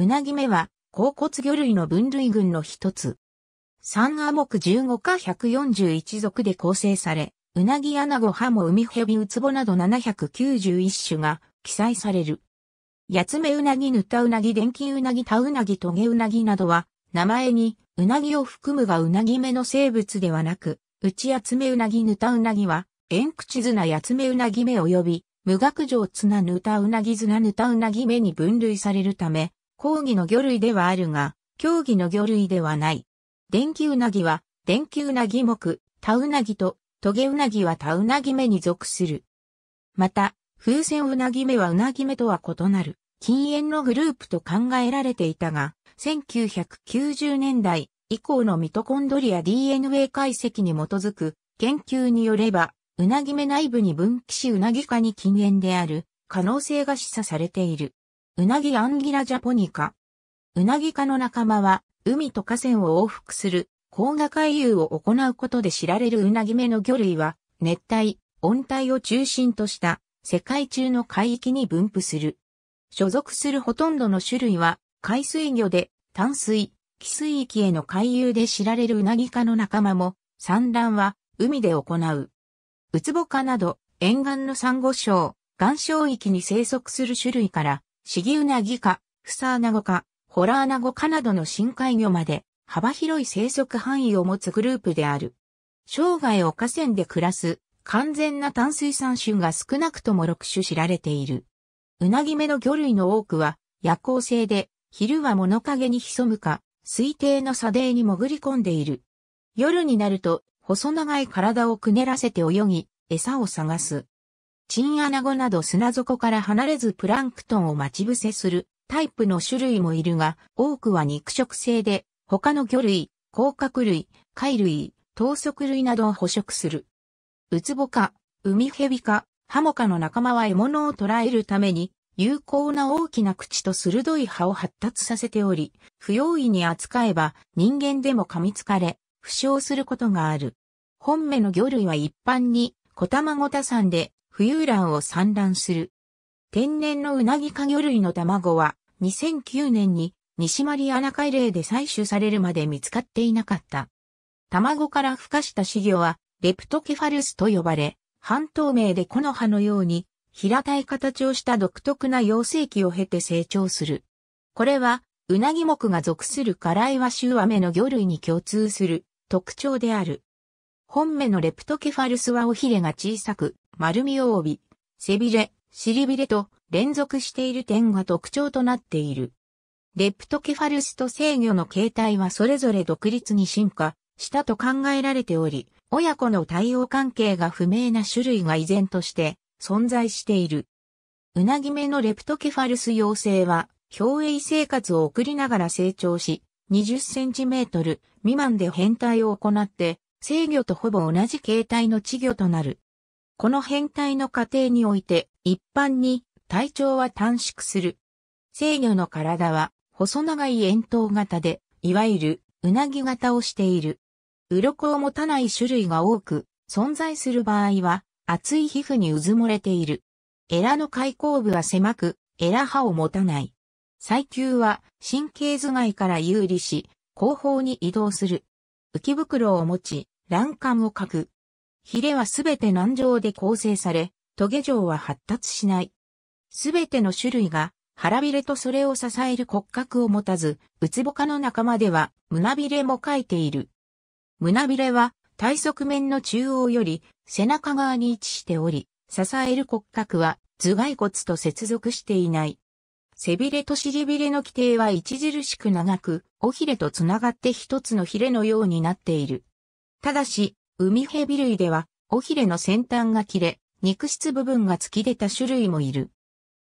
うなぎ目は、甲骨魚類の分類群の一つ。三亜目15か141族で構成され、うなぎアナゴハモ海蛇ウツボなど791種が記載される。八つ目うなぎぬたうなぎ電気うなぎたうなぎトゲうなぎなどは、名前にうなぎを含むがうなぎ目の生物ではなく、内八つ目うなぎぬたうなぎは、円口綱八つ目うなぎ目及び、無学上綱ぬたうなぎ綱ぬたうなぎ目に分類されるため、講義の魚類ではあるが、競技の魚類ではない。電気うなぎは、電気うなぎ目、タウナギと、トゲウナギはタウナギ目に属する。また、風船うなぎ目はうなぎ目とは異なる、禁煙のグループと考えられていたが、1990年代以降のミトコンドリア DNA 解析に基づく研究によれば、うなぎ目内部に分岐しうなぎ化に禁煙である可能性が示唆されている。うなぎアンギラジャポニカ。うなぎ科の仲間は、海と河川を往復する、高河回遊を行うことで知られるうなぎ目の魚類は、熱帯、温帯を中心とした、世界中の海域に分布する。所属するほとんどの種類は、海水魚で、淡水、寄水域への回遊で知られるうなぎ科の仲間も、産卵は、海で行う。ウツボ科など、沿岸のサンゴ礁、岩礁域に生息する種類から、シギウナギ科、フサアナゴ科、ホラアナゴ科などの深海魚まで幅広い生息範囲を持つグループである。生涯を河川で暮らす完全な淡水産種が少なくとも6種知られている。ウナギ目の魚類の多くは夜行性で昼は物陰に潜むか水底の砂泥に潜り込んでいる。夜になると細長い体をくねらせて泳ぎ餌を探す。チンアナゴなど砂底から離れずプランクトンを待ち伏せするタイプの種類もいるが、多くは肉食性で、他の魚類、甲殻類、貝類、糖足類などを捕食する。ウツボ科、ウミヘビ科、ハモ科の仲間は獲物を捕らえるために、有効な大きな口と鋭い歯を発達させており、不用意に扱えば人間でも噛みつかれ、負傷することがある。本目の魚類は一般に、小玉ごたさんで浮遊卵を産卵する。天然のうなぎか魚類の卵は2009年に西マリアナ海嶺で採取されるまで見つかっていなかった。卵から孵化した稚魚はレプトケファルスと呼ばれ、半透明で木の葉のように平たい形をした独特な妖精期を経て成長する。これは、うなぎ目が属するカライワシウアメの魚類に共通する特徴である。本目のレプトケファルスは尾ひれが小さく、丸みを帯び、背びれ、尻びれと連続している点が特徴となっている。レプトケファルスと制御の形態はそれぞれ独立に進化したと考えられており、親子の対応関係が不明な種類が依然として存在している。うなぎ目のレプトケファルス妖精は、表栄生活を送りながら成長し、20センチメートル未満で変態を行って、制御とほぼ同じ形態の稚魚となる。この変態の過程において、一般に体調は短縮する。制御の体は、細長い円筒型で、いわゆる、うなぎ型をしている。鱗を持たない種類が多く、存在する場合は、厚い皮膚にうずもれている。エラの開口部は狭く、エラ歯を持たない。最急は神経頭蓋から有利し、後方に移動する。浮き袋を持ち、欄干を書く。ヒレはすべて軟状で構成され、トゲ状は発達しない。すべての種類が腹びれとそれを支える骨格を持たず、ウツボ科の仲間では胸びれも書いている。胸びれは体側面の中央より背中側に位置しており、支える骨格は頭蓋骨と接続していない。背びれと尻びれの規定は著しく長く、尾ひれとつながって一つのひれのようになっている。ただし、海蛇類では、尾ひれの先端が切れ、肉質部分が突き出た種類もいる。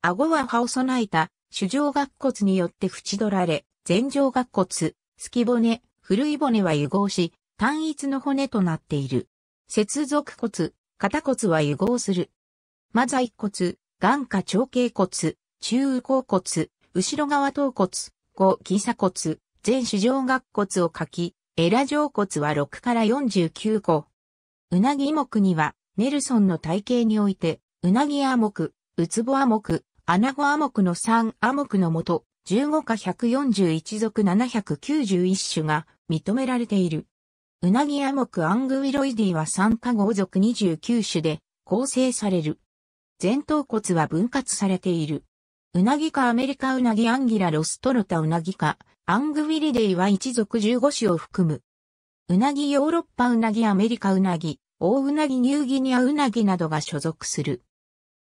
顎は葉を備えた、主上顎骨によって縁取られ、前上顎骨、隙骨、古い骨は融合し、単一の骨となっている。接続骨、肩骨は融合する。マザイ骨、眼下長径骨、中右甲骨、後ろ側頭骨、後期鎖骨、全主上顎骨を書き、エラ上骨は6から49個。うなぎ目には、ネルソンの体型において、うなぎ亜目、うつぼ亜目、アナゴ亜目の3亜目のもと、15か141属791種が認められている。うなぎ亜目アングウィロイディは3か5属29種で構成される。前頭骨は分割されている。うなぎかアメリカうなぎアンギラロストルタうなぎかアングウィリデイは一族15種を含む。うなぎヨーロッパうなぎアメリカうなぎ、大うなぎニューギニアうなぎなどが所属する。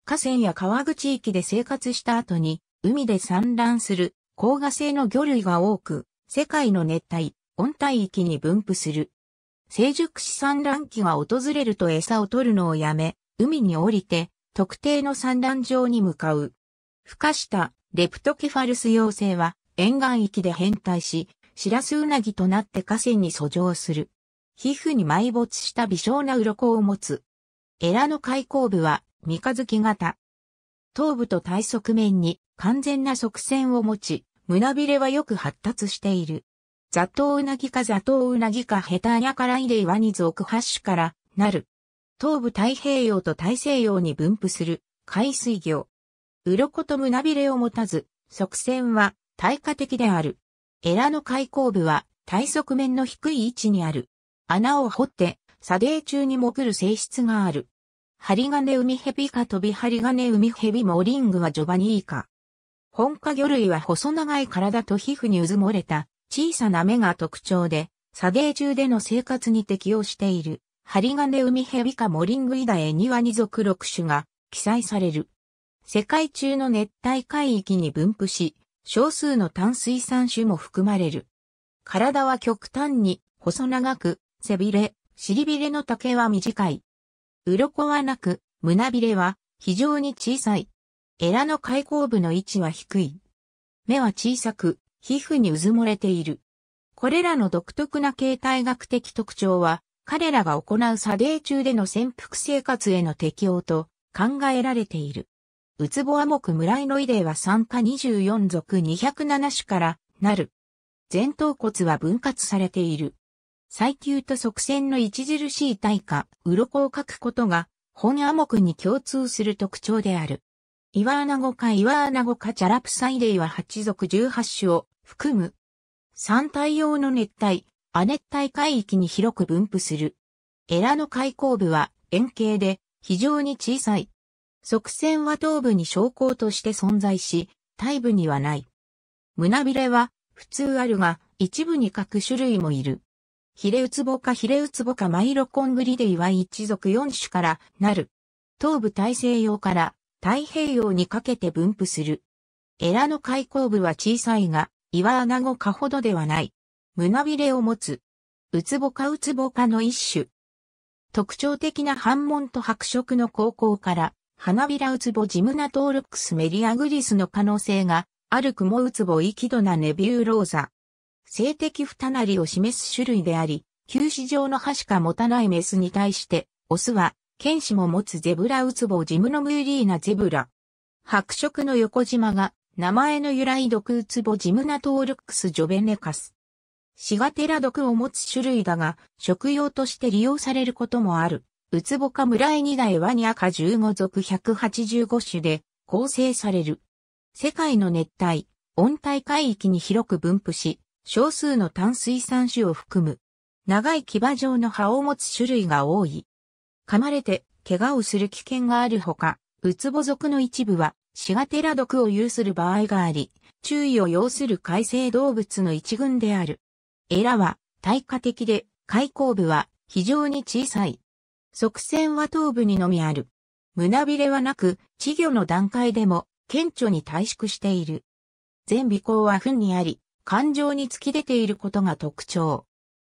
河川や川口域で生活した後に、海で産卵する、高河性の魚類が多く、世界の熱帯、温帯域に分布する。成熟し産卵期が訪れると餌を取るのをやめ、海に降りて、特定の産卵場に向かう。孵化したレプトケファルス陽性は沿岸域で変態し、シラスウナギとなって河川に遡上する。皮膚に埋没した微小な鱗を持つ。エラの開口部は三日月型。頭部と体側面に完全な側線を持ち、胸びれはよく発達している。ザトウナギかザトウウナギかヘターニャカライレイワニ属シュからなる。東部太平洋と大西洋に分布する海水魚。鱗と胸びれを持たず、側線は対価的である。エラの開口部は体側面の低い位置にある。穴を掘って、砂泥中に潜る性質がある。針金海蛇か飛び針金海蛇モリングはジョバニーか。本科魚類は細長い体と皮膚にうずもれた小さな目が特徴で、砂泥中での生活に適応している。針金海蛇かモリング以外エニワ属6種が記載される。世界中の熱帯海域に分布し、少数の炭水産種も含まれる。体は極端に細長く、背びれ、尻びれの丈は短い。鱗はなく、胸びれは非常に小さい。エラの開口部の位置は低い。目は小さく、皮膚にうずもれている。これらの独特な形態学的特徴は、彼らが行う砂泥中での潜伏生活への適応と考えられている。ウツボアモクムライノイデイは酸化24属207種からなる。前頭骨は分割されている。最球と側線の著しい体価、鱗を描くことが、本アモクに共通する特徴である。イワアナゴかアナゴかチャラプサイデイは8属18種を含む。三体用の熱帯、亜熱帯海域に広く分布する。エラの開口部は円形で非常に小さい。側線は頭部に昇降として存在し、体部にはない。胸びれは普通あるが、一部に各種類もいる。ヒレウツボかヒレウツボかマイロコングリデイは一族4種からなる。頭部大西洋から太平洋にかけて分布する。エラの開口部は小さいが、岩穴子かほどではない。胸びれを持つ。ウツボかウツボかの一種。特徴的な斑紋と白色の高校から、花びらウツボジムナトールックスメリアグリスの可能性があるクモウツボイキドナネビューローザ。性的不たなりを示す種類であり、旧市状の歯しか持たないメスに対して、オスは、剣士も持つゼブラウツボジムノムイリーナゼブラ。白色の横縞が、名前の由来毒ウツボジムナトールックスジョベネカス。シガテラ毒を持つ種類だが、食用として利用されることもある。ウツボ科村へ二代ワニアカ15属185種で構成される。世界の熱帯、温帯海域に広く分布し、少数の淡水産種を含む。長い牙状の葉を持つ種類が多い。噛まれて怪我をする危険があるほか、ウツボ属の一部はシガテラ毒を有する場合があり、注意を要する海生動物の一群である。エラは耐火的で、開口部は非常に小さい。側線は頭部にのみある。胸びれはなく、稚魚の段階でも、顕著に退縮している。全尾行は糞にあり、感情に突き出ていることが特徴。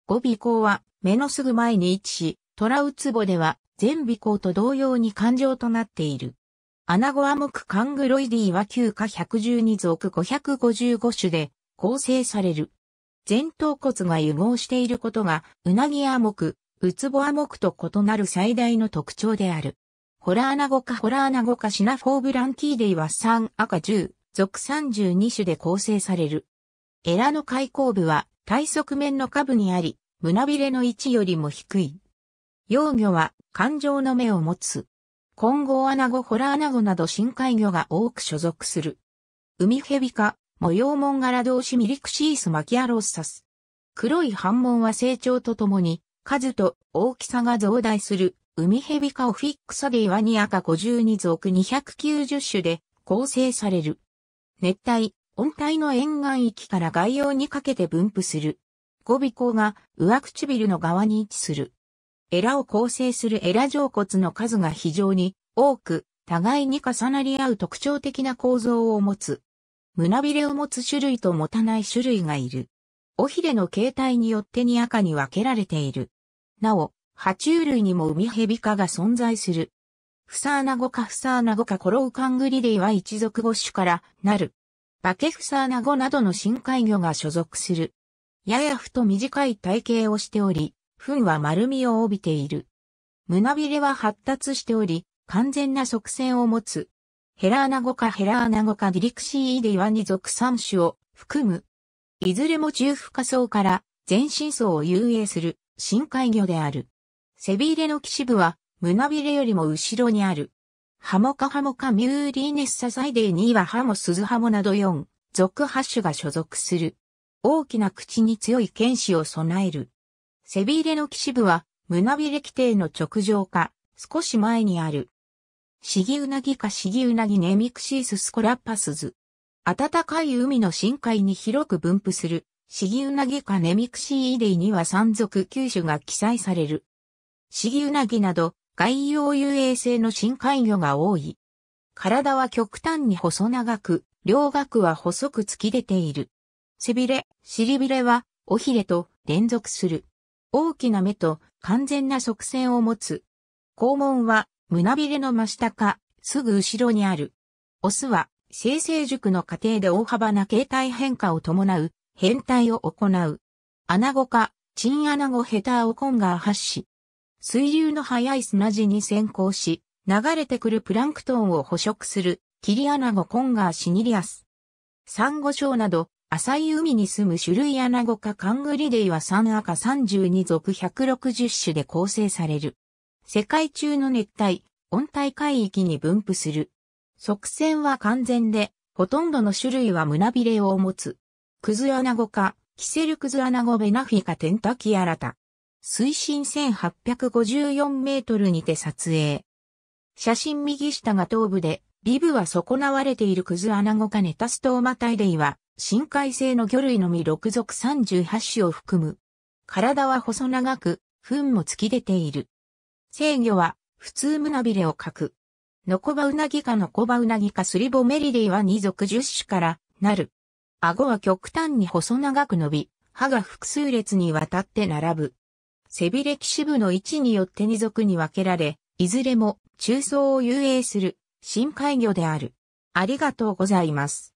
後尾行は、目のすぐ前に位置し、トラウツボでは、全尾行と同様に感情となっている。アナゴアモクカングロイディは旧か112属555種で構成される。前頭骨が融合していることが、うなぎアモク、ウツボアモクと異なる最大の特徴である。ホラーナゴ科ホラーナゴ科シナフォーブランキーデイは3赤10、属32種で構成される。エラの開口部は体側面の下部にあり、胸びれの位置よりも低い。幼魚は感情の目を持つ。混合アナゴホラーアナゴなど深海魚が多く所属する。海蛇科、模様ん柄同士ミリクシースマキアロッサス。黒い斑紋は成長とともに数と大きさが増大する、海蛇カオフィックサディワニアカ52属290種で構成される。熱帯、温帯の沿岸域から外洋にかけて分布する。語尾口が上唇の側に位置する。エラを構成するエラ上骨の数が非常に多く、互いに重なり合う特徴的な構造を持つ。胸びれを持つ種類と持たない種類がいる。尾ひれの形態によってに赤に分けられている。なお、爬虫類にも海蛇科が存在する。フサーナゴ科フサーナゴ科コロウカングリディは一族5種からなる。バケフサーナゴなどの深海魚が所属する。やや太短い体型をしており、糞は丸みを帯びている。胸びれは発達しており、完全な側線を持つ。ヘラアナゴかヘラアナゴかディリクシーイディワニ属3種を含む。いずれも中腹下層から全身層を遊泳する。深海魚である。背びれの騎士部は胸びれよりも後ろにある。ハモカハモカミューリーネッササイデー2はハモスズハモなど4、属ハッシュが所属する。大きな口に強い剣士を備える。背びれの騎士部は胸びれ規定の直上か、少し前にある。シギウナギかシギウナギネミクシーススコラッパスズ。暖かい海の深海に広く分布するシギウナギかネミクシーイディには山賊九種が記載される。シギウナギなど外洋遊泳性の深海魚が多い。体は極端に細長く、両角は細く突き出ている。背びれ、尻びれは、尾ひれと連続する。大きな目と完全な側線を持つ。肛門は胸びれの真下か、すぐ後ろにある。オスは、生成塾の過程で大幅な形態変化を伴う変態を行う。アナゴ科、チンアナゴヘターオコンガー発し。水流の速い砂地に先行し、流れてくるプランクトンを捕食する、キリアナゴコンガーシニリアス。サンゴ礁など、浅い海に住む種類アナゴ科カングリデイは3赤32属160種で構成される。世界中の熱帯、温帯海域に分布する。側線は完全で、ほとんどの種類は胸びれを持つ。クズアナゴ科、キセルクズアナゴベナフィカテンタキアラタ。水深1854メートルにて撮影。写真右下が頭部で、ビブは損なわれているクズアナゴ科ネタストーマタイデイは、深海性の魚類のみ6属38種を含む。体は細長く、糞も突き出ている。制御は、普通胸びれをかく。ノコバウナギかノコバウナギかスリボメリデイは2属10種からなる。顎は極端に細長く伸び、歯が複数列にわたって並ぶ。背びれ騎士部の位置によって二族に分けられ、いずれも中層を遊泳する深海魚である。ありがとうございます。